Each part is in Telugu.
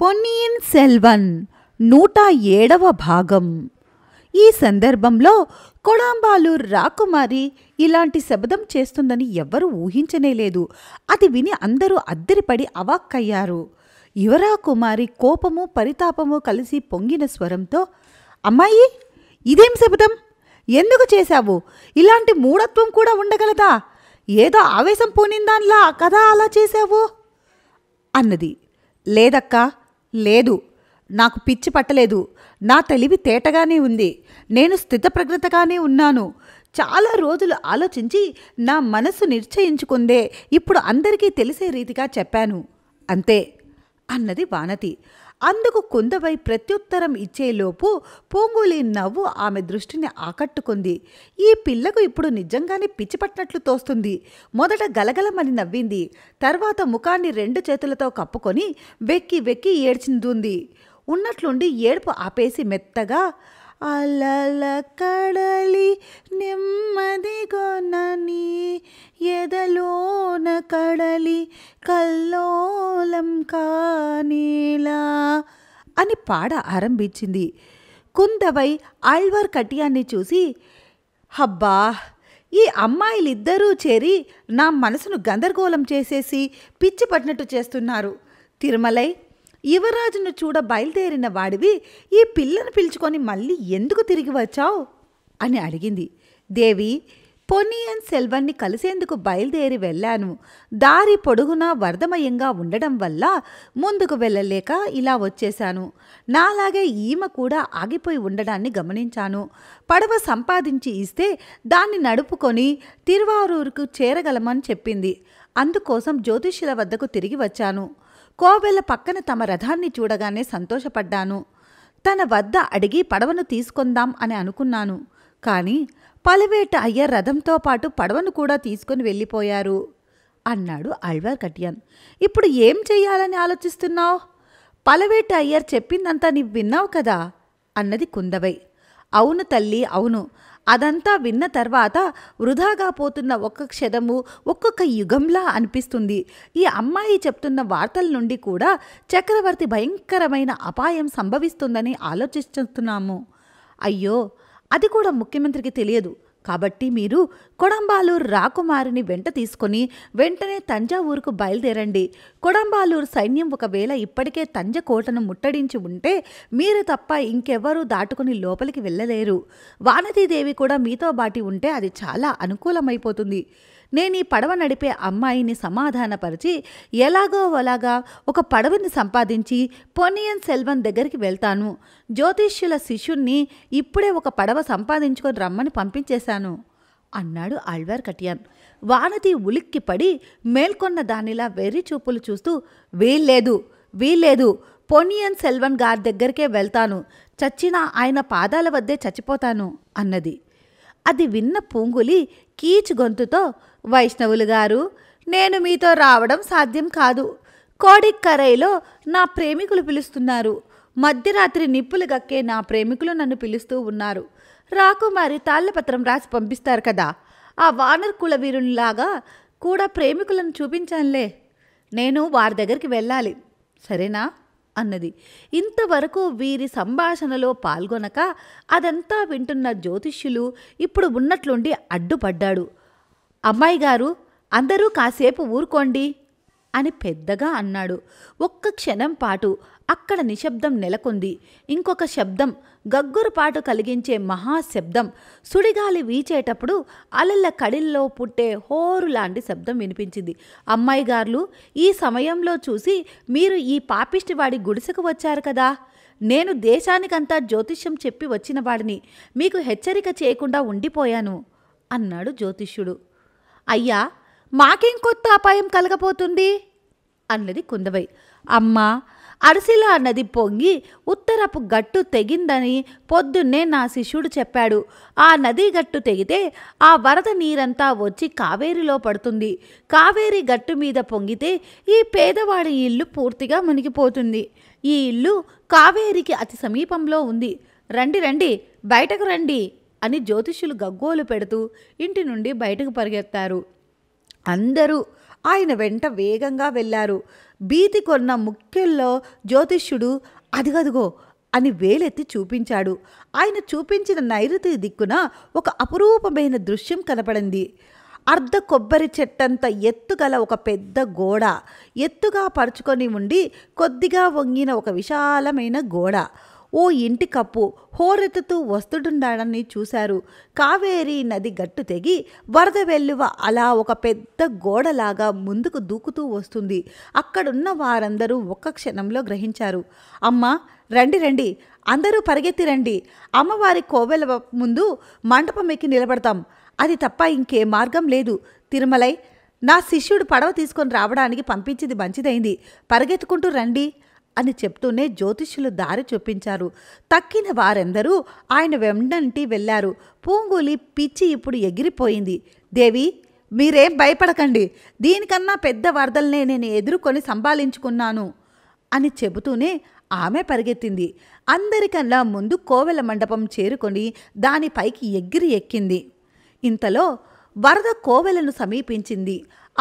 పొన్నియిన్ సెల్వన్ నూట ఏడవ భాగం ఈ సందర్భంలో కొడాంబాలూర్ రాకుమారి ఇలాంటి శబ్దం చేస్తుందని ఎవ్వరూ ఊహించనేలేదు అది విని అందరూ అద్దరిపడి అవాక్కయ్యారు యువరాకుమారి కోపము పరితాపము కలిసి పొంగిన స్వరంతో అమ్మాయి ఇదేం శబ్దం ఎందుకు చేశావు ఇలాంటి మూఢత్వం కూడా ఉండగలదా ఏదో ఆవేశం పోనిందానిలా కదా అలా చేశావు అన్నది లేదక్కా లేదు నాకు పిచ్చి పట్టలేదు నా తెలివి తేటగానే ఉంది నేను స్థితప్రగతగానే ఉన్నాను చాలా రోజులు ఆలోచించి నా మనసు నిర్చయించుకుందే ఇప్పుడు అందరికీ తెలిసే రీతిగా చెప్పాను అంతే అన్నది వానతి అందుకు కుందవై ప్రత్యుత్తరం ఇచ్చేలోపు పూంగులి నవ్వు ఆమె దృష్టిని ఆకట్టుకుంది ఈ పిల్లకు ఇప్పుడు నిజంగానే పిచ్చిపట్టినట్లు తోస్తుంది మొదట గలగలమని నవ్వింది తర్వాత ముఖాన్ని రెండు చేతులతో కప్పుకొని వెక్కి వెక్కి ఏడ్చిందుంది ఉన్నట్లుండి ఏడుపు ఆపేసి మెత్తగా అలల కడలి నెమ్మదిగొనని ఎదలోన కడలి కల్లోలం కానీలా అని పాడ ఆరంభించింది కుందవై ఆళ్వార్ కటియాన్ని చూసి హబ్బా ఈ అమ్మాయిలిద్దరూ చేరి నా మనసును గందరగోళం చేసేసి పిచ్చి పట్టినట్టు చేస్తున్నారు తిరుమలై యువరాజును చూడ బయలుదేరిన వాడివి ఈ పిల్లను పిలుచుకొని మళ్ళీ ఎందుకు తిరిగి వచ్చావు అని అడిగింది దేవి పొనియన్ సెల్వన్ని కలిసేందుకు బయలుదేరి వెళ్ళాను దారి పొడుగునా వర్ధమయంగా ఉండడం వల్ల ముందుకు వెళ్ళలేక ఇలా వచ్చేశాను నాలాగే ఈమ కూడా ఆగిపోయి ఉండడాన్ని గమనించాను పడవ సంపాదించి ఇస్తే దాన్ని నడుపుకొని తిరువారూరుకు చేరగలమని చెప్పింది అందుకోసం జ్యోతిష్యుల వద్దకు తిరిగి వచ్చాను కోవెల పక్కన తమ రథాన్ని చూడగానే సంతోషపడ్డాను తన వద్ద అడిగి పడవను తీసుకొందాం అని అనుకున్నాను కానీ పలవేట అయ్య రథంతో పాటు పడవను కూడా తీసుకొని వెళ్ళిపోయారు అన్నాడు అల్వార్ కటియాన్ ఇప్పుడు ఏం చెయ్యాలని ఆలోచిస్తున్నావు పలవేట అయ్యర్ చెప్పిందంతా నీవు విన్నావు కదా అన్నది కుందవై అవును తల్లి అవును అదంతా విన్న తర్వాత వృధాగా పోతున్న ఒక్క క్షణము ఒక్కొక్క యుగంలా అనిపిస్తుంది ఈ అమ్మాయి చెప్తున్న వార్తల నుండి కూడా చక్రవర్తి భయంకరమైన అపాయం సంభవిస్తుందని ఆలోచిస్తున్నాము అయ్యో అది కూడా ముఖ్యమంత్రికి తెలియదు కాబట్టి మీరు కొడంబాలూరు రాకుమారిని వెంట తీసుకొని వెంటనే తంజావూరుకు బయలుదేరండి కొడంబాలూరు సైన్యం ఒకవేళ ఇప్పటికే తంజ కోటను ముట్టడించి ఉంటే మీరు తప్ప ఇంకెవ్వరూ దాటుకుని లోపలికి వెళ్ళలేరు వానతీదేవి కూడా మీతో బాటి ఉంటే అది చాలా అనుకూలమైపోతుంది నేను ఈ పడవ నడిపే అమ్మాయిని సమాధానపరిచి ఎలాగో అలాగా ఒక పడవని సంపాదించి పొనియన్ సెల్వన్ దగ్గరికి వెళ్తాను జ్యోతిష్యుల శిష్యుణ్ణి ఇప్పుడే ఒక పడవ సంపాదించుకొని రమ్మని పంపించేశాను అన్నాడు ఆళ్వార్ కటియాన్ వానతి ఉలిక్కిపడి మేల్కొన్న దానిలా వెర్రి చూపులు చూస్తూ వీల్లేదు వీల్లేదు పొనియన్ సెల్వన్ గారి దగ్గరికే వెళ్తాను చచ్చిన ఆయన పాదాల వద్దే చచ్చిపోతాను అన్నది అది విన్న పూంగులి కీచు గొంతుతో వైష్ణవులు గారు నేను మీతో రావడం సాధ్యం కాదు కోడిక్కరైలో నా ప్రేమికులు పిలుస్తున్నారు మధ్యరాత్రి నిప్పులు గక్కే నా ప్రేమికులు నన్ను పిలుస్తూ ఉన్నారు రాకుమారి తాళ్ళపత్రం రాసి పంపిస్తారు కదా ఆ వానర్ కుల కూడా ప్రేమికులను చూపించానులే నేను వారి దగ్గరికి వెళ్ళాలి సరేనా అన్నది ఇంతవరకు వీరి సంభాషణలో పాల్గొనక అదంతా వింటున్న జ్యోతిష్యులు ఇప్పుడు ఉన్నట్లుండి అడ్డుపడ్డాడు అమ్మాయి గారు అందరూ కాసేపు ఊరుకోండి అని పెద్దగా అన్నాడు ఒక్క క్షణం పాటు అక్కడ నిశ్శబ్దం నెలకొంది ఇంకొక శబ్దం గగ్గురుపాటు కలిగించే మహాశబ్దం సుడిగాలి వీచేటప్పుడు అలల కడిల్లో పుట్టే హోరు లాంటి శబ్దం వినిపించింది అమ్మాయిగార్లు ఈ సమయంలో చూసి మీరు ఈ పాపిష్టివాడి గుడిసెకు వచ్చారు కదా నేను దేశానికంతా జ్యోతిష్యం చెప్పి వచ్చిన వాడిని మీకు హెచ్చరిక చేయకుండా ఉండిపోయాను అన్నాడు జ్యోతిష్యుడు అయ్యా మాకేం కొత్త అపాయం కలగపోతుంది అన్నది కుందవై అమ్మ అరిసిల నది పొంగి ఉత్తరపు గట్టు తెగిందని పొద్దున్నే నా శిష్యుడు చెప్పాడు ఆ నది గట్టు తెగితే ఆ వరద నీరంతా వచ్చి కావేరిలో పడుతుంది కావేరి గట్టు మీద పొంగితే ఈ పేదవాడి ఇల్లు పూర్తిగా మునిగిపోతుంది ఈ ఇల్లు కావేరికి అతి సమీపంలో ఉంది రండి రండి బయటకు రండి అని జ్యోతిష్యులు గగ్గోలు పెడుతూ ఇంటి నుండి బయటకు పరిగెత్తారు అందరూ ఆయన వెంట వేగంగా వెళ్ళారు భీతి కొన్న ముఖ్యుల్లో జ్యోతిష్యుడు అదిగదుగో అని వేలెత్తి చూపించాడు ఆయన చూపించిన నైరుతి దిక్కున ఒక అపురూపమైన దృశ్యం కనపడింది అర్ధ కొబ్బరి చెట్టంత ఎత్తుగల ఒక పెద్ద గోడ ఎత్తుగా పరుచుకొని ఉండి కొద్దిగా వంగిన ఒక విశాలమైన గోడ ఓ ఇంటి కప్పు హోరెత్తుతూ వస్తుండాడని చూశారు కావేరీ నది గట్టు తెగి వరద వెల్లువ అలా ఒక పెద్ద గోడలాగా ముందుకు దూకుతూ వస్తుంది అక్కడున్న వారందరూ ఒక్క క్షణంలో గ్రహించారు అమ్మ రండి రండి అందరూ పరిగెత్తి రండి అమ్మవారి కోవెల ముందు మంటపం ఎక్కి నిలబడతాం అది తప్ప ఇంకే మార్గం లేదు తిరుమలై నా శిష్యుడు పడవ తీసుకొని రావడానికి పంపించింది మంచిదైంది పరిగెత్తుకుంటూ రండి అని చెప్తూనే జ్యోతిష్యులు దారి చూపించారు తక్కిన వారెందరూ ఆయన వెండంటి వెళ్ళారు పూంగులి పిచ్చి ఇప్పుడు ఎగిరిపోయింది దేవి మీరేం భయపడకండి దీనికన్నా పెద్ద వరదలనే నేను ఎదుర్కొని సంభాలించుకున్నాను అని చెబుతూనే ఆమె పరిగెత్తింది అందరికన్నా ముందు కోవెల మండపం చేరుకొని దానిపైకి ఎగిరి ఎక్కింది ఇంతలో వరద కోవెలను సమీపించింది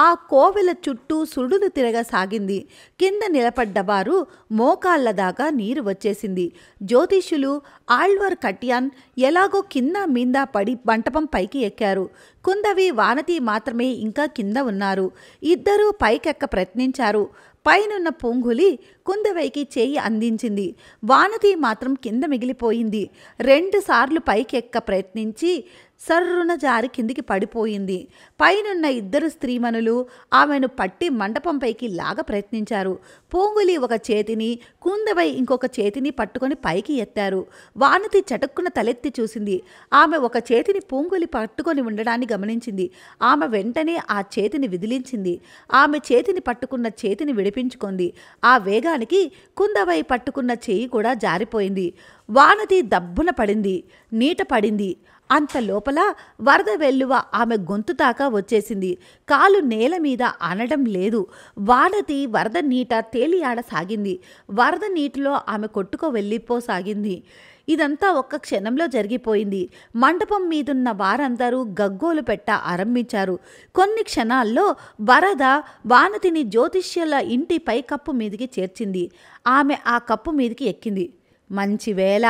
ఆ కోవెల చుట్టూ సుడులు తిరగసాగింది కింద నిలబడ్డవారు మోకాళ్ల దాకా నీరు వచ్చేసింది జ్యోతిష్యులు ఆళ్వర్ కటియాన్ ఎలాగో కింద మీద పడి మంటపం పైకి ఎక్కారు కుందవి వానతి మాత్రమే ఇంకా కింద ఉన్నారు ఇద్దరూ పైకెక్క ప్రయత్నించారు పైనున్న పొంగులి కుందవైకి చేయి అందించింది వానతి మాత్రం కింద మిగిలిపోయింది రెండుసార్లు పైకెక్క ప్రయత్నించి సర్రున జారి కిందికి పడిపోయింది పైనున్న ఇద్దరు స్త్రీమణులు ఆమెను పట్టి మండపంపైకి లాగ ప్రయత్నించారు పోంగులి ఒక చేతిని కుందపై ఇంకొక చేతిని పట్టుకొని పైకి ఎత్తారు వానతి చటుక్కున తలెత్తి చూసింది ఆమె ఒక చేతిని పూంగులి పట్టుకొని ఉండడాన్ని గమనించింది ఆమె వెంటనే ఆ చేతిని విదిలించింది ఆమె చేతిని పట్టుకున్న చేతిని విడిపించుకుంది ఆ వేగానికి కుందవై పట్టుకున్న చేయి కూడా జారిపోయింది వానతి దబ్బున పడింది నీట పడింది అంత లోపల వరద వెల్లువ ఆమె గొంతు దాకా వచ్చేసింది కాలు నేల మీద అనడం లేదు వానతి వరద నీట తేలియాడసాగింది వరద నీటిలో ఆమె కొట్టుకో వెళ్ళిపోసాగింది ఇదంతా ఒక్క క్షణంలో జరిగిపోయింది మండపం మీదున్న వారందరూ గగ్గోలు పెట్ట ఆరంభించారు కొన్ని క్షణాల్లో వరద వానతిని జ్యోతిష్యుల ఇంటి పై కప్పు మీదికి చేర్చింది ఆమె ఆ కప్పు మీదికి ఎక్కింది మంచి వేళ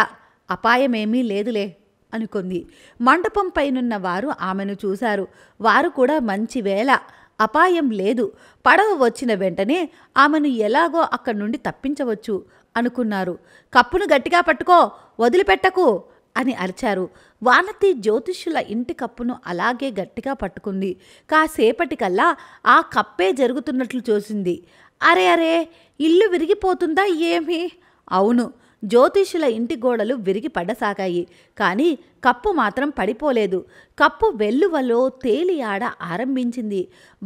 అపాయమేమీ లేదులే అనుకుంది మండపం పైనున్న వారు ఆమెను చూశారు వారు కూడా మంచి వేళ అపాయం లేదు పడవ వచ్చిన వెంటనే ఆమెను ఎలాగో అక్కడి నుండి తప్పించవచ్చు అనుకున్నారు కప్పును గట్టిగా పట్టుకో వదిలిపెట్టకు అని అరిచారు వానతి జ్యోతిష్యుల ఇంటి కప్పును అలాగే గట్టిగా పట్టుకుంది కాసేపటికల్లా ఆ కప్పే జరుగుతున్నట్లు చూసింది అరే అరే ఇల్లు విరిగిపోతుందా ఏమి అవును జ్యోతిష్యుల ఇంటి గోడలు విరిగి పడసాగాయి కానీ కప్పు మాత్రం పడిపోలేదు కప్పు వెల్లువలో తేలియాడ ఆరంభించింది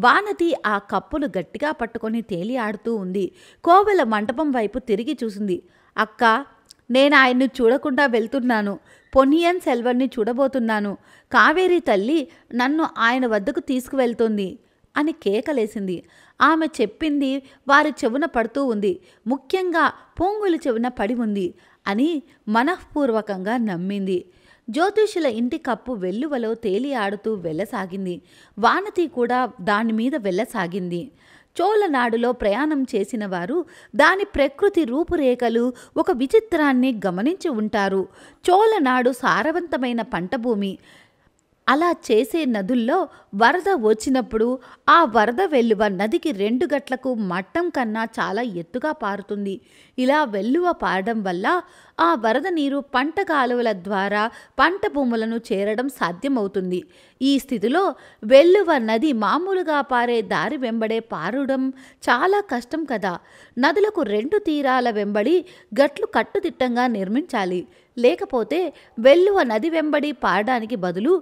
వానతి ఆ కప్పును గట్టిగా పట్టుకొని తేలియాడుతూ ఉంది కోవెల మంటపం వైపు తిరిగి చూసింది అక్క నేను ఆయన్ను చూడకుండా వెళ్తున్నాను పొన్నియన్ సెల్వర్ని చూడబోతున్నాను కావేరీ తల్లి నన్ను ఆయన వద్దకు తీసుకువెళ్తుంది అని కేకలేసింది ఆమె చెప్పింది వారి చెవున పడుతూ ఉంది ముఖ్యంగా పొంగుల చెవున పడి ఉంది అని మనఃపూర్వకంగా నమ్మింది జ్యోతిషుల ఇంటి కప్పు వెల్లువలో తేలి ఆడుతూ వెళ్ళసాగింది వానతి కూడా దానిమీద వెళ్ళసాగింది చోళనాడులో ప్రయాణం చేసిన వారు దాని ప్రకృతి రూపురేఖలు ఒక విచిత్రాన్ని గమనించి ఉంటారు చోళనాడు సారవంతమైన పంటభూమి అలా చేసే నదుల్లో వరద వచ్చినప్పుడు ఆ వరద వెల్లువ నదికి రెండు గట్లకు మట్టం కన్నా చాలా ఎత్తుగా పారుతుంది ఇలా వెల్లువ పారడం వల్ల ఆ వరద నీరు పంట కాలువల ద్వారా పంట భూములను చేరడం సాధ్యమవుతుంది ఈ స్థితిలో వెల్లువ నది మామూలుగా పారే దారి వెంబడే పారడం చాలా కష్టం కదా నదులకు రెండు తీరాల వెంబడి గట్లు కట్టుదిట్టంగా నిర్మించాలి లేకపోతే వెల్లువ నది వెంబడి పారడానికి బదులు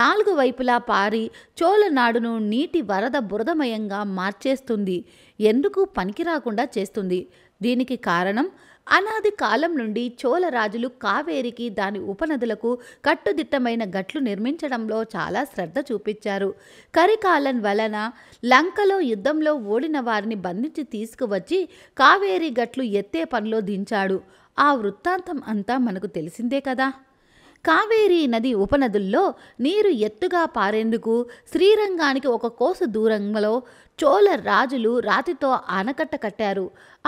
నాలుగు వైపులా పారి చోళనాడును నీటి వరద బురదమయంగా మార్చేస్తుంది ఎందుకు పనికిరాకుండా చేస్తుంది దీనికి కారణం అనాది కాలం నుండి చోళరాజులు కావేరికి దాని ఉపనదులకు కట్టుదిట్టమైన గట్లు నిర్మించడంలో చాలా శ్రద్ధ చూపించారు కరికాలం వలన లంకలో యుద్ధంలో ఓడిన వారిని బంధించి తీసుకువచ్చి కావేరి గట్లు ఎత్తే పనిలో దించాడు ఆ వృత్తాంతం అంతా మనకు తెలిసిందే కదా కావేరీ నది ఉపనదుల్లో నీరు ఎత్తుగా పారేందుకు శ్రీరంగానికి ఒక కోసు దూరంలో చోళ రాజులు రాతితో ఆనకట్ట కట్టారు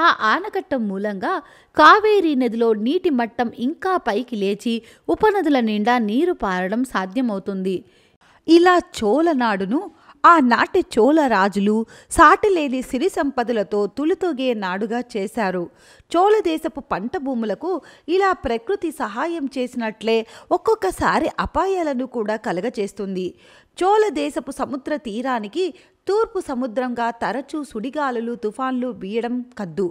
ఆ ఆనకట్ట మూలంగా కావేరీ నదిలో నీటి మట్టం ఇంకా పైకి లేచి ఉపనదుల నిండా నీరు పారడం సాధ్యమవుతుంది ఇలా చోళనాడును ఆనాటి చోళ రాజులు సాటిలేని సిరి సంపదలతో తులితొగే నాడుగా చేశారు చోళ దేశపు పంట భూములకు ఇలా ప్రకృతి సహాయం చేసినట్లే ఒక్కొక్కసారి అపాయాలను కూడా కలగచేస్తుంది చోళదేశపు దేశపు సముద్ర తీరానికి తూర్పు సముద్రంగా తరచూ సుడిగాలులు తుఫాన్లు బీయడం కద్దు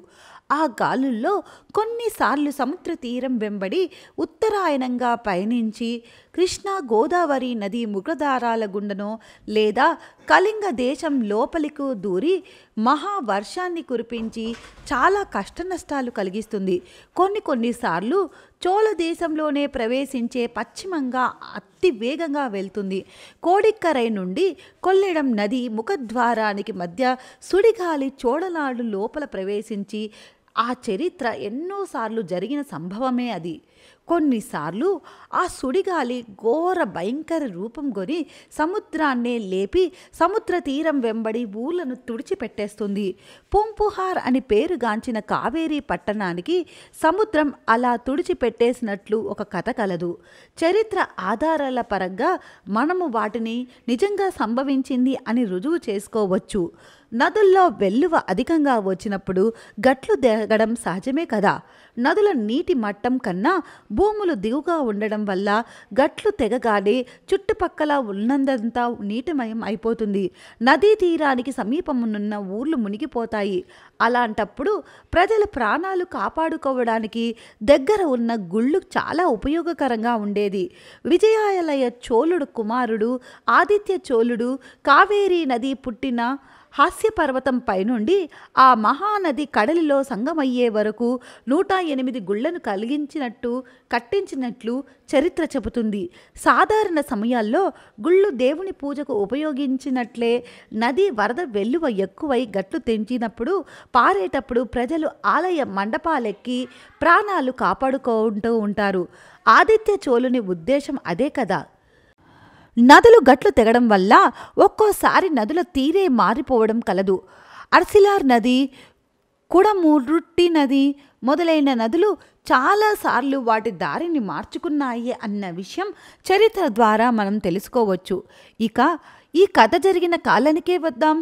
ఆ గాలుల్లో కొన్నిసార్లు సముద్ర తీరం వెంబడి ఉత్తరాయణంగా పయనించి కృష్ణా గోదావరి నది ముఖధారాల గుండనో లేదా కళింగ దేశం లోపలికు దూరి మహావర్షాన్ని కురిపించి చాలా కష్టనష్టాలు కలిగిస్తుంది కొన్ని కొన్నిసార్లు చోళ దేశంలోనే ప్రవేశించే పశ్చిమంగా అతి వేగంగా వెళ్తుంది కోడిక్కరై నుండి కొల్లెడం నది ముఖద్వారానికి మధ్య సుడిగాలి చోడనాడు లోపల ప్రవేశించి ఆ చరిత్ర ఎన్నోసార్లు జరిగిన సంభవమే అది కొన్నిసార్లు ఆ సుడిగాలి ఘోర భయంకర రూపం కొని సముద్రాన్నే లేపి సముద్ర తీరం వెంబడి ఊలను తుడిచిపెట్టేస్తుంది పుంపుహార్ అని పేరుగాంచిన కావేరీ పట్టణానికి సముద్రం అలా తుడిచిపెట్టేసినట్లు ఒక కథ కలదు చరిత్ర ఆధారాల పరంగా మనము వాటిని నిజంగా సంభవించింది అని రుజువు చేసుకోవచ్చు నదుల్లో వెల్లువ అధికంగా వచ్చినప్పుడు గట్లు దిగడం సహజమే కదా నదుల నీటి మట్టం కన్నా భూములు దిగుగా ఉండడం వల్ల గట్లు తెగగానే చుట్టుపక్కల ఉన్నదంతా నీటిమయం అయిపోతుంది నదీ తీరానికి సమీపమునున్న ఊర్లు మునిగిపోతాయి అలాంటప్పుడు ప్రజల ప్రాణాలు కాపాడుకోవడానికి దగ్గర ఉన్న గుళ్ళు చాలా ఉపయోగకరంగా ఉండేది విజయాలయ చోళుడు కుమారుడు ఆదిత్య చోళుడు కావేరీ నది పుట్టిన హాస్యపర్వతం పైనుండి ఆ మహానది కడలిలో సంగమయ్యే వరకు నూట ఎనిమిది గుళ్లను కలిగించినట్టు కట్టించినట్లు చరిత్ర చెబుతుంది సాధారణ సమయాల్లో గుళ్ళు దేవుని పూజకు ఉపయోగించినట్లే నది వరద వెల్లువ ఎక్కువై గట్లు తెంచినప్పుడు పారేటప్పుడు ప్రజలు ఆలయ మండపాలెక్కి ప్రాణాలు కాపాడుకుంటూ ఉంటారు ఆదిత్య చోళుని ఉద్దేశం అదే కదా నదులు గట్లు తెగడం వల్ల ఒక్కోసారి నదుల తీరే మారిపోవడం కలదు అర్సిలార్ నది కుడమురుట్టి నది మొదలైన నదులు చాలాసార్లు వాటి దారిని మార్చుకున్నాయి అన్న విషయం చరిత్ర ద్వారా మనం తెలుసుకోవచ్చు ఇక ఈ కథ జరిగిన కాలానికే వద్దాం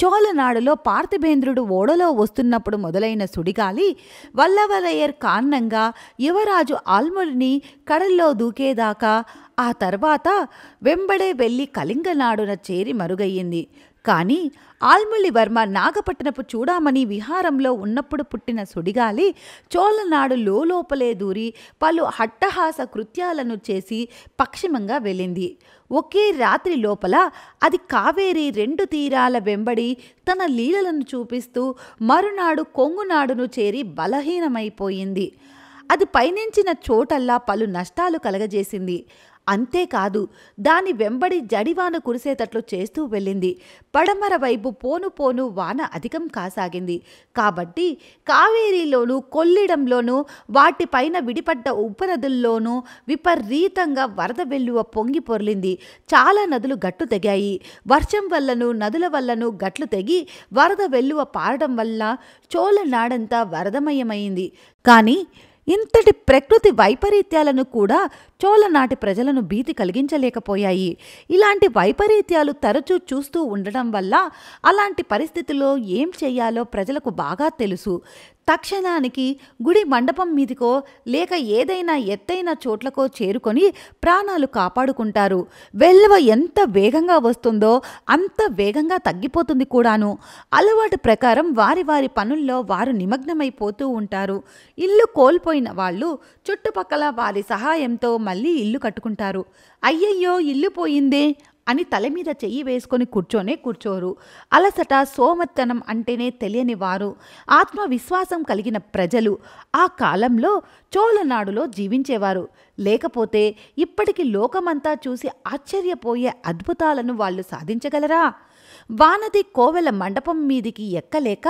చోళనాడులో పార్థిబేంద్రుడు ఓడలో వస్తున్నప్పుడు మొదలైన సుడిగాలి వల్లవలయర్ కారణంగా యువరాజు ఆల్ముడిని కడల్లో దూకేదాకా ఆ తర్వాత వెంబడే వెళ్ళి కలింగనాడున చేరి మరుగయ్యింది కాని ఆల్మలివర్మ నాగపట్టణపు చూడామని విహారంలో ఉన్నప్పుడు పుట్టిన సుడిగాలి చోళనాడు లోపలే దూరి పలు హట్టహాస కృత్యాలను చేసి పక్షిమంగా వెళ్ళింది ఒకే రాత్రి లోపల అది కావేరి రెండు తీరాల వెంబడి తన లీలలను చూపిస్తూ మరునాడు కొంగునాడును చేరి బలహీనమైపోయింది అది పయనించిన చోటల్లా పలు నష్టాలు కలగజేసింది అంతేకాదు దాని వెంబడి జడివాన కురిసేటట్లు చేస్తూ వెళ్ళింది పడమర వైపు పోను పోను వాన అధికం కాసాగింది కాబట్టి కావేరీలోనూ కొల్లిడంలోనూ వాటిపైన విడిపడ్డ ఉపనదుల్లోనూ విపరీతంగా వరద వెల్లువ పొంగి పొర్లింది చాలా నదులు గట్టు తెగాయి వర్షం వల్లను నదుల వల్లను గట్లు తెగి వరద వెల్లువ పారడం వల్ల చోళనాడంతా వరదమయమైంది కానీ ఇంతటి ప్రకృతి వైపరీత్యాలను కూడా చోళనాటి ప్రజలను భీతి కలిగించలేకపోయాయి ఇలాంటి వైపరీత్యాలు తరచూ చూస్తూ ఉండడం వల్ల అలాంటి పరిస్థితుల్లో ఏం చేయాలో ప్రజలకు బాగా తెలుసు తక్షణానికి గుడి మండపం మీదికో లేక ఏదైనా ఎత్తైన చోట్లకో చేరుకొని ప్రాణాలు కాపాడుకుంటారు వెల్లవ ఎంత వేగంగా వస్తుందో అంత వేగంగా తగ్గిపోతుంది కూడాను అలవాటు ప్రకారం వారి వారి పనుల్లో వారు నిమగ్నమైపోతూ ఉంటారు ఇల్లు కోల్పోయిన వాళ్ళు చుట్టుపక్కల వారి సహాయంతో మళ్ళీ ఇల్లు కట్టుకుంటారు అయ్యయ్యో ఇల్లు పోయిందే అని తల మీద చెయ్యి వేసుకొని కూర్చోనే కూర్చోరు అలసట సోమత్తనం అంటేనే తెలియని వారు ఆత్మవిశ్వాసం కలిగిన ప్రజలు ఆ కాలంలో చోళనాడులో జీవించేవారు లేకపోతే ఇప్పటికీ లోకమంతా చూసి ఆశ్చర్యపోయే అద్భుతాలను వాళ్ళు సాధించగలరా వానది కోవెల మండపం మీదికి ఎక్కలేక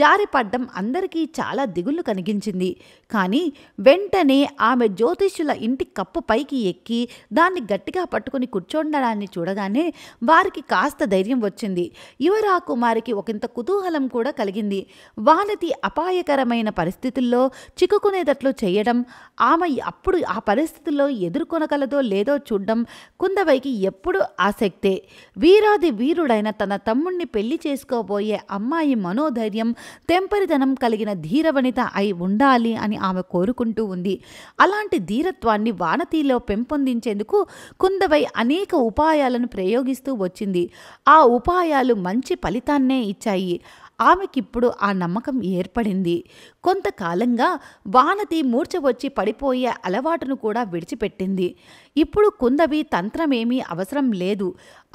జారిపడ్డం అందరికీ చాలా దిగులు కనిగించింది కానీ వెంటనే ఆమె జ్యోతిష్యుల ఇంటి కప్పు పైకి ఎక్కి దాన్ని గట్టిగా పట్టుకుని కూర్చోండడాన్ని చూడగానే వారికి కాస్త ధైర్యం వచ్చింది యువరా కుమారికి ఒకంత కుతూహలం కూడా కలిగింది వానది అపాయకరమైన పరిస్థితుల్లో చిక్కుకునేటట్లు చేయడం ఆమె అప్పుడు ఆ పరిస్థితుల్లో ఎదుర్కొనగలదో లేదో చూడడం కుందవైకి ఎప్పుడూ ఆసక్తే వీరాది వీరుడైన తన తమ్ముణ్ణి పెళ్లి చేసుకోబోయే అమ్మాయి మనోధైర్యం తెంపరితనం కలిగిన ధీరవనిత అయి ఉండాలి అని ఆమె కోరుకుంటూ ఉంది అలాంటి ధీరత్వాన్ని వానతీలో పెంపొందించేందుకు కుందవై అనేక ఉపాయాలను ప్రయోగిస్తూ వచ్చింది ఆ ఉపాయాలు మంచి ఫలితాన్నే ఇచ్చాయి ఆమెకిప్పుడు ఆ నమ్మకం ఏర్పడింది కొంతకాలంగా వానతి మూర్చ వచ్చి పడిపోయే అలవాటును కూడా విడిచిపెట్టింది ఇప్పుడు కుందవి తంత్రమేమీ అవసరం లేదు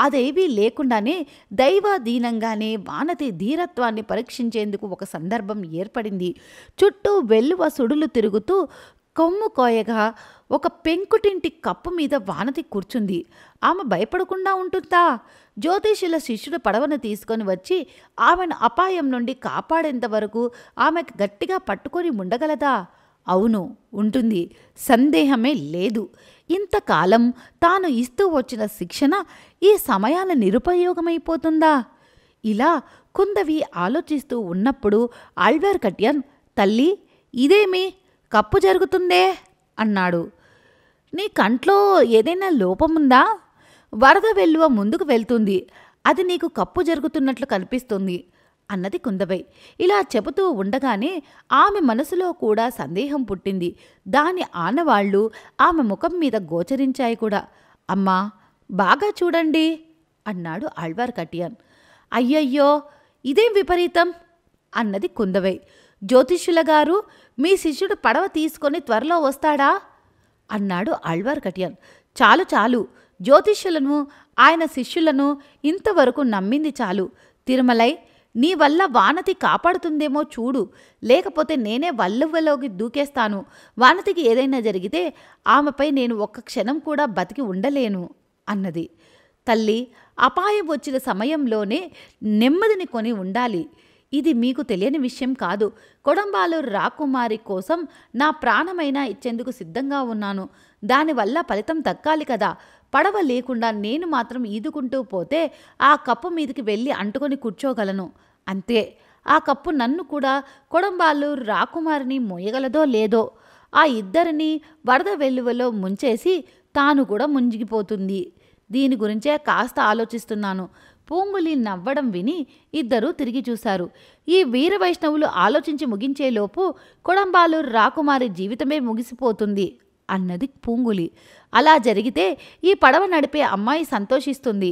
అదేవీ లేకుండానే దైవాధీనంగానే వానతి ధీరత్వాన్ని పరీక్షించేందుకు ఒక సందర్భం ఏర్పడింది చుట్టూ వెల్లువ సుడులు తిరుగుతూ కొమ్ము కోయగా ఒక పెంకుటింటి కప్పు మీద వానతి కూర్చుంది ఆమె భయపడకుండా ఉంటుందా జ్యోతిషుల శిష్యుడు పడవను తీసుకొని వచ్చి ఆమెను అపాయం నుండి కాపాడేంత వరకు ఆమెకు గట్టిగా పట్టుకొని ఉండగలదా అవును ఉంటుంది సందేహమే లేదు ఇంతకాలం తాను ఇస్తూ వచ్చిన శిక్షణ ఈ సమయాల నిరుపయోగమైపోతుందా ఇలా కుందవి ఆలోచిస్తూ ఉన్నప్పుడు ఆల్వేర్ కట్యన్ తల్లి ఇదేమి కప్పు జరుగుతుందే అన్నాడు నీ కంట్లో ఏదైనా లోపముందా వరద వెల్లువ ముందుకు వెళ్తుంది అది నీకు కప్పు జరుగుతున్నట్లు కనిపిస్తుంది అన్నది కుందవై ఇలా చెబుతూ ఉండగానే ఆమె మనసులో కూడా సందేహం పుట్టింది దాని ఆనవాళ్లు ఆమె ముఖం మీద గోచరించాయి కూడా అమ్మా బాగా చూడండి అన్నాడు ఆళ్వార్ కటియాన్ అయ్యయ్యో ఇదేం విపరీతం అన్నది కుందవై జ్యోతిష్యుల గారు మీ శిష్యుడు పడవ తీసుకొని త్వరలో వస్తాడా అన్నాడు ఆళ్వార్ కటియన్ చాలు చాలు జ్యోతిష్యులను ఆయన శిష్యులను ఇంతవరకు నమ్మింది చాలు తిరుమలై నీ వల్ల వానతి కాపాడుతుందేమో చూడు లేకపోతే నేనే వల్లవ్వలోకి దూకేస్తాను వానతికి ఏదైనా జరిగితే ఆమెపై నేను ఒక్క క్షణం కూడా బతికి ఉండలేను అన్నది తల్లి అపాయం వచ్చిన సమయంలోనే నెమ్మదిని కొని ఉండాలి ఇది మీకు తెలియని విషయం కాదు కొడంబాలూరు రాకుమారి కోసం నా ప్రాణమైనా ఇచ్చేందుకు సిద్ధంగా ఉన్నాను దానివల్ల ఫలితం దక్కాలి కదా పడవ లేకుండా నేను మాత్రం ఈదుకుంటూ పోతే ఆ కప్పు మీదకి వెళ్ళి అంటుకొని కూర్చోగలను అంతే ఆ కప్పు నన్ను కూడా కొడంబాలూరు రాకుమారిని మోయగలదో లేదో ఆ ఇద్దరిని వరద వెల్లువలో ముంచేసి తాను కూడా ముంజిగిపోతుంది దీని గురించే కాస్త ఆలోచిస్తున్నాను పూంగులి నవ్వడం విని ఇద్దరూ తిరిగి చూశారు ఈ వీర వైష్ణవులు ఆలోచించి ముగించేలోపు కొడంబాలు రాకుమారి జీవితమే ముగిసిపోతుంది అన్నది పూంగులి అలా జరిగితే ఈ పడవ నడిపే అమ్మాయి సంతోషిస్తుంది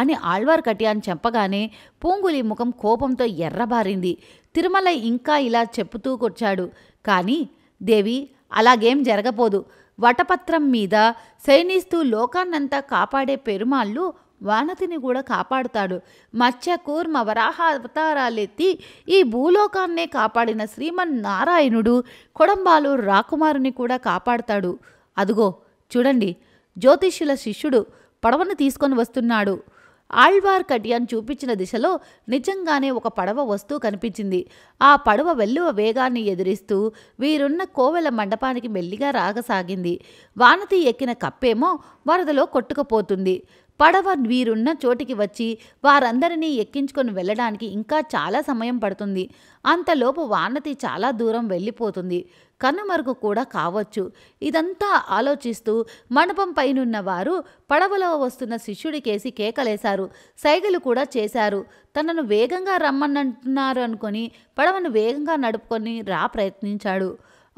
అని ఆళ్వార్ కటియాన్ చెప్పగానే పూంగులి ముఖం కోపంతో ఎర్రబారింది తిరుమల ఇంకా ఇలా చెప్పుతూ కూర్చాడు కానీ దేవి అలాగేం జరగపోదు వటపత్రం మీద సైనిస్తూ లోకాన్నంతా కాపాడే పెరుమాళ్ళు వానతిని కూడా కాపాడుతాడు మత్స్య కూర్మ వరాహ అవతారాలెత్తి ఈ భూలోకాన్నే కాపాడిన శ్రీమన్ నారాయణుడు కొడంబాలు రాకుమారుని కూడా కాపాడుతాడు అదుగో చూడండి జ్యోతిష్యుల శిష్యుడు పడవను తీసుకొని వస్తున్నాడు ఆళ్వార్ కటియాన్ చూపించిన దిశలో నిజంగానే ఒక పడవ వస్తూ కనిపించింది ఆ పడవ వెల్లువ వేగాన్ని ఎదిరిస్తూ వీరున్న కోవెల మండపానికి మెల్లిగా రాగసాగింది వానతి ఎక్కిన కప్పేమో వరదలో కొట్టుకుపోతుంది పడవ వీరున్న చోటికి వచ్చి వారందరినీ ఎక్కించుకొని వెళ్ళడానికి ఇంకా చాలా సమయం పడుతుంది అంతలోపు వానతి చాలా దూరం వెళ్ళిపోతుంది కనుమరుగు కూడా కావచ్చు ఇదంతా ఆలోచిస్తూ మండపం పైనున్న వారు పడవలో వస్తున్న శిష్యుడికేసి కేకలేశారు సైగలు కూడా చేశారు తనను వేగంగా రమ్మన్నంటున్నారు అనుకొని పడవను వేగంగా నడుపుకొని రా ప్రయత్నించాడు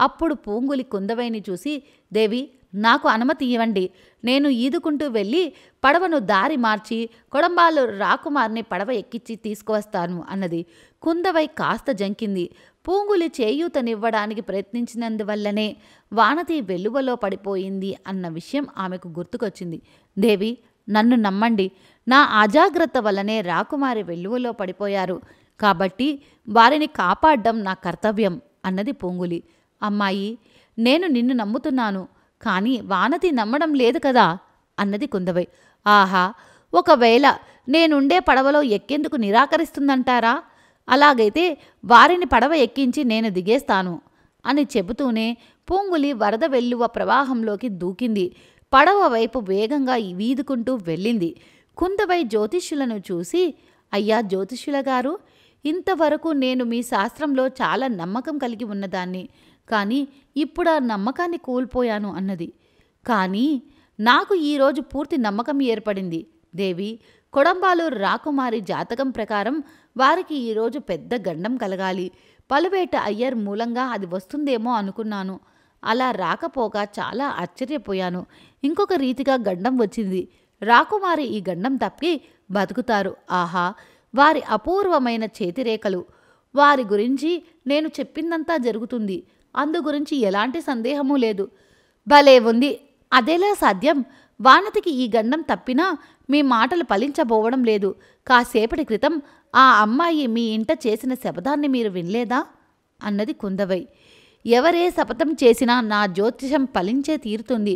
అప్పుడు పూంగులి కుందవైని చూసి దేవి నాకు అనుమతి ఇవ్వండి నేను ఈదుకుంటూ వెళ్ళి పడవను దారి మార్చి కొడంబాలు రాకుమార్ని పడవ ఎక్కిచ్చి తీసుకువస్తాను అన్నది కుందవై కాస్త జంకింది పూంగులి చేయూతనివ్వడానికి ప్రయత్నించినందువల్లనే వానతి వెలువలో పడిపోయింది అన్న విషయం ఆమెకు గుర్తుకొచ్చింది దేవి నన్ను నమ్మండి నా అజాగ్రత్త వల్లనే రాకుమారి వెలువలో పడిపోయారు కాబట్టి వారిని కాపాడడం నా కర్తవ్యం అన్నది పూంగులి అమ్మాయి నేను నిన్ను నమ్ముతున్నాను కానీ వానతి నమ్మడం లేదు కదా అన్నది కుందవై ఆహా ఒకవేళ నేనుండే పడవలో ఎక్కేందుకు నిరాకరిస్తుందంటారా అలాగైతే వారిని పడవ ఎక్కించి నేను దిగేస్తాను అని చెబుతూనే పూంగులి వరద వెల్లువ ప్రవాహంలోకి దూకింది పడవ వైపు వేగంగా వీదుకుంటూ వెళ్ళింది కుందవై జ్యోతిష్యులను చూసి అయ్యా జ్యోతిష్యుల గారు ఇంతవరకు నేను మీ శాస్త్రంలో చాలా నమ్మకం కలిగి ఉన్నదాన్ని కానీ ఇప్పుడు ఆ నమ్మకాన్ని కోల్పోయాను అన్నది కానీ నాకు ఈరోజు పూర్తి నమ్మకం ఏర్పడింది దేవి కొడంబాలు రాకుమారి జాతకం ప్రకారం వారికి ఈరోజు పెద్ద గండం కలగాలి పలువేట అయ్యర్ మూలంగా అది వస్తుందేమో అనుకున్నాను అలా రాకపోగా చాలా ఆశ్చర్యపోయాను ఇంకొక రీతిగా గండం వచ్చింది రాకుమారి ఈ గండం తప్పి బతుకుతారు ఆహా వారి అపూర్వమైన చేతిరేఖలు వారి గురించి నేను చెప్పిందంతా జరుగుతుంది అందు గురించి ఎలాంటి సందేహమూ లేదు భలే ఉంది అదేలా సాధ్యం వానతికి ఈ గండం తప్పినా మీ మాటలు ఫలించబోవడం లేదు కాసేపటి క్రితం ఆ అమ్మాయి మీ ఇంట చేసిన శపథాన్ని మీరు వినలేదా అన్నది కుందవై ఎవరే శపథం చేసినా నా జ్యోతిషం ఫలించే తీరుతుంది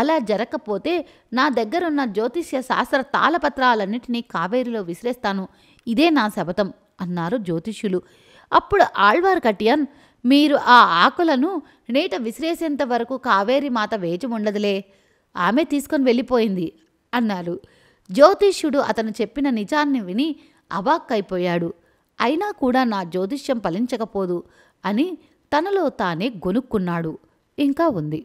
అలా జరగకపోతే నా దగ్గరున్న జ్యోతిష్య శాస్త్ర తాళపత్రాలన్నింటినీ కావేరిలో విసిరేస్తాను ఇదే నా శపథం అన్నారు జ్యోతిష్యులు అప్పుడు ఆళ్వార్ కటియన్ మీరు ఆ ఆకులను నీట విసిరేసేంత వరకు కావేరి మాత వేచి ఉండదులే ఆమె తీసుకొని వెళ్ళిపోయింది అన్నారు జ్యోతిష్యుడు అతను చెప్పిన నిజాన్ని విని అవాక్కైపోయాడు అయినా కూడా నా జ్యోతిష్యం ఫలించకపోదు అని తనలో తానే గొనుక్కున్నాడు ఇంకా ఉంది